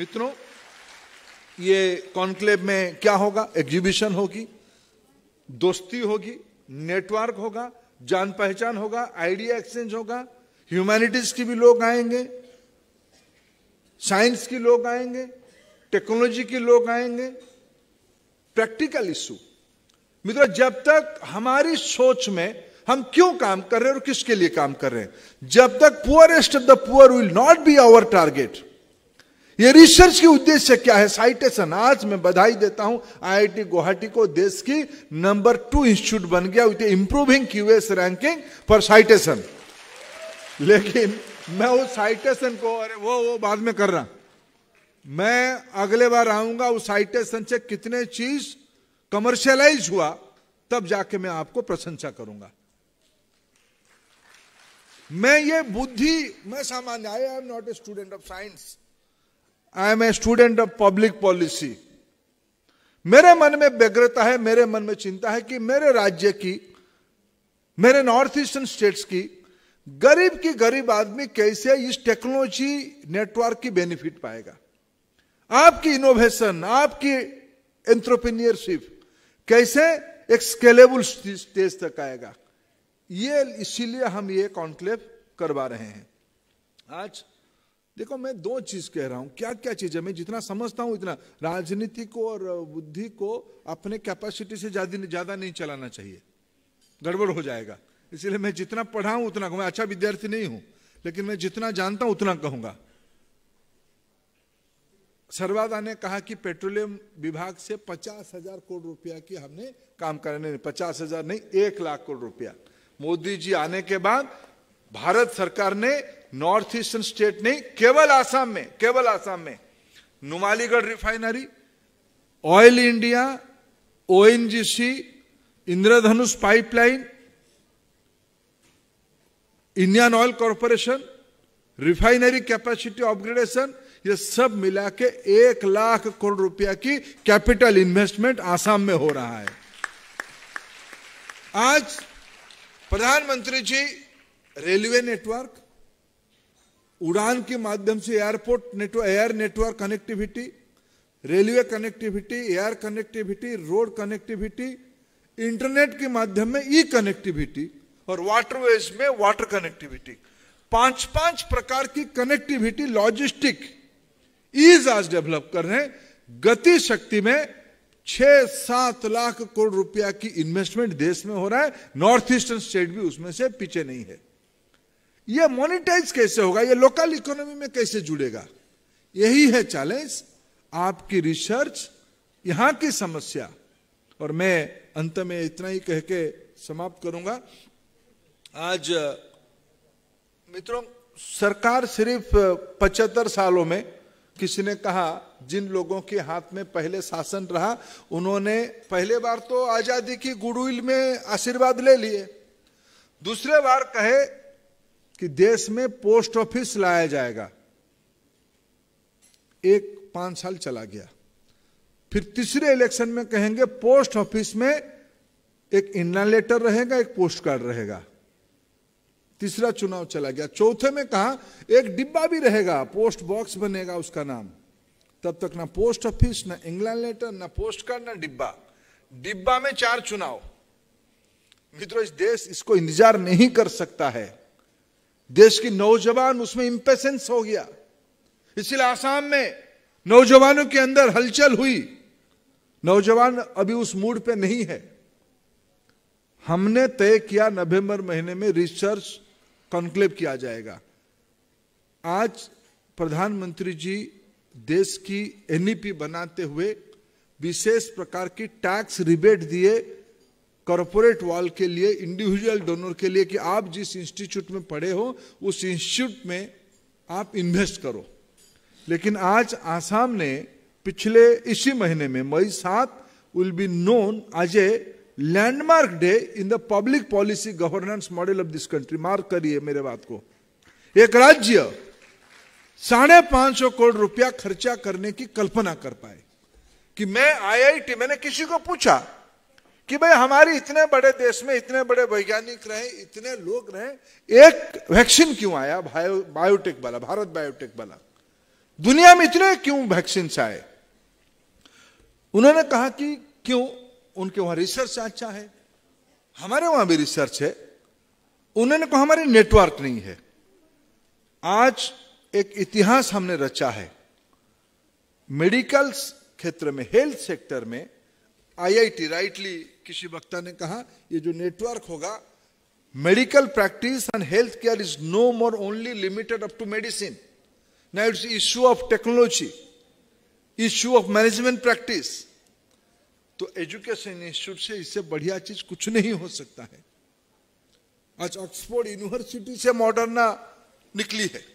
मित्रों ये कॉन्क्लेव में क्या होगा एग्जीबिशन होगी दोस्ती होगी नेटवर्क होगा जान पहचान होगा आइडिया एक्सचेंज होगा ह्यूमैनिटीज की भी लोग आएंगे साइंस की लोग आएंगे टेक्नोलॉजी के लोग आएंगे प्रैक्टिकल इश्यू मित्रों जब तक हमारी सोच में हम क्यों काम कर रहे हैं और किसके लिए काम कर रहे हैं जब तक poorest of the poor will not be our target ये रिसर्च के उद्देश्य क्या है साइटेशन आज मैं बधाई देता हूं आईआईटी गुवाहाटी को देश की नंबर टू इंस्टीट्यूट बन गया with improving QS ranking for citation लेकिन मैं उस साइटेशन को अरे वो वो बाद में कर रहा मैं अगले बार आऊंगा उस साइटेशन से कितने चीज कमर्शियलाइज हुआ तब जाके मैं आपको प्रशंसा करूंगा मैं ये बुद्धि मैं सामान्य I am not a student of science I am a student of public policy मेरे मन में व्यग्रता है मेरे मन में चिंता है कि मेरे राज्य की मेरे नॉर्थ ईस्टर्न स्टेट्स की गरीब की गरीब आदमी कैसे इस टेक्नोलॉजी नेटवर्क की बेनिफिट पाएगा आपकी इनोवेशन आपकी एंट्रोप्रीनियरशिप कैसे एक स्केलेबल स्टेज तक आएगा ये इसीलिए हम ये कॉन्क्लेव करवा रहे हैं आज देखो मैं दो चीज कह रहा हूं क्या क्या चीज है मैं जितना समझता हूं इतना राजनीति को और बुद्धि को अपने कैपेसिटी से ज्यादा नहीं चलाना चाहिए गड़बड़ हो जाएगा इसलिए मैं जितना हूं उतना मैं अच्छा विद्यार्थी नहीं हूं लेकिन मैं जितना जानता हूं उतना कहूंगा सरवादा ने कहा कि पेट्रोलियम विभाग से पचास हजार करोड़ रुपया की हमने काम करने पचास हजार नहीं एक लाख करोड़ रुपया मोदी जी आने के बाद भारत सरकार ने नॉर्थ ईस्टर्न स्टेट नहीं केवल आसाम में केवल आसाम में Numaligarh refinery oil India ONGC Indradhanush pipeline Indian oil corporation refinery capacity upgradation ये सब मिला के एक लाख करोड़ रुपया की कैपिटल इन्वेस्टमेंट आसाम में हो रहा है आज प्रधानमंत्री जी रेलवे नेटवर्क उड़ान के माध्यम से airport network air network connectivity railway connectivity air connectivity road connectivity internet के माध्यम में ई कनेक्टिविटी और वाटरवेज में वाटर कनेक्टिविटी पांच पांच प्रकार की कनेक्टिविटी लॉजिस्टिक ईज आज डेवलप कर रहे हैं गति शक्ति में छह सात लाख करोड़ रुपया की इन्वेस्टमेंट देश में हो रहा है नॉर्थ ईस्टर्न स्टेट भी उसमें से पीछे नहीं है ये मोनिटाइज कैसे होगा ये लोकल इकोनॉमी में कैसे जुड़ेगा यही है चैलेंज आपकी रिसर्च यहां की समस्या और मैं अंत में इतना ही कह के समाप्त करूंगा आज मित्रों सरकार सिर्फ पचहत्तर सालों में किसी ने कहा जिन लोगों के हाथ में पहले शासन रहा उन्होंने पहले बार तो आजादी की गुडविल में आशीर्वाद ले लिए दूसरे बार कहे कि देश में पोस्ट ऑफिस लाया जाएगा एक पांच साल चला गया फिर तीसरे इलेक्शन में कहेंगे पोस्ट ऑफिस में एक इन्ना लेटर रहेगा एक पोस्ट कार्ड रहेगा तीसरा चुनाव चला गया चौथे में कहा एक डिब्बा भी रहेगा पोस्ट बॉक्स बनेगा उसका नाम तब तक ना पोस्ट ऑफिस ना इंग्लैंड लेटर ना पोस्ट कार्ड ना डिब्बा डिब्बा में चार चुनाव मित्रों इस देश इसको इंतजार नहीं कर सकता है देश की नौजवान उसमें इंपेसेंस हो गया इसलिए आसाम में नौजवानों के अंदर हलचल हुई नौजवान अभी उस मूड पे नहीं है हमने तय किया नवंबर महीने में रिसर्च कॉन्क्लेव किया जाएगा आज प्रधानमंत्री जी देश की एनईपी e बनाते हुए विशेष प्रकार की टैक्स रिबेट दिए कॉरपोरेट वाल के लिए इंडिविजुअल डोनर के लिए कि आप जिस इंस्टीट्यूट में पढ़े हो उस इंस्टीट्यूट में आप इन्वेस्ट करो लेकिन आज आसाम ने पिछले इसी महीने में मई सात will be known as a landmark day in the public policy governance model of this country mark करिए मेरे बात को एक राज्य साढ़े पांच सौ करोड़ रुपया खर्चा करने की कल्पना कर पाए कि मैं आईआईटी मैंने किसी को पूछा कि भाई हमारे इतने बड़े देश में इतने बड़े वैज्ञानिक रहे इतने लोग रहे एक वैक्सीन क्यों आया बायोटेक वाला भारत बायोटेक वाला दुनिया में इतने क्यों वैक्सीन आए उन्होंने कहा कि क्यों उनके वहां रिसर्च अच्छा है हमारे वहां भी रिसर्च है उन्होंने कहा हमारे नेटवर्क नहीं है आज एक इतिहास हमने रचा है मेडिकल क्षेत्र में हेल्थ सेक्टर में आईआईटी राइटली किसी वक्ता ने कहा ये जो नेटवर्क होगा medical practice and health care is no more only limited up to medicine now it's issue of technology issue of management practice तो एजुकेशन इंस्टीट्यूट से इससे बढ़िया चीज कुछ नहीं हो सकता है आज ऑक्सफोर्ड यूनिवर्सिटी से मॉडर्ना निकली है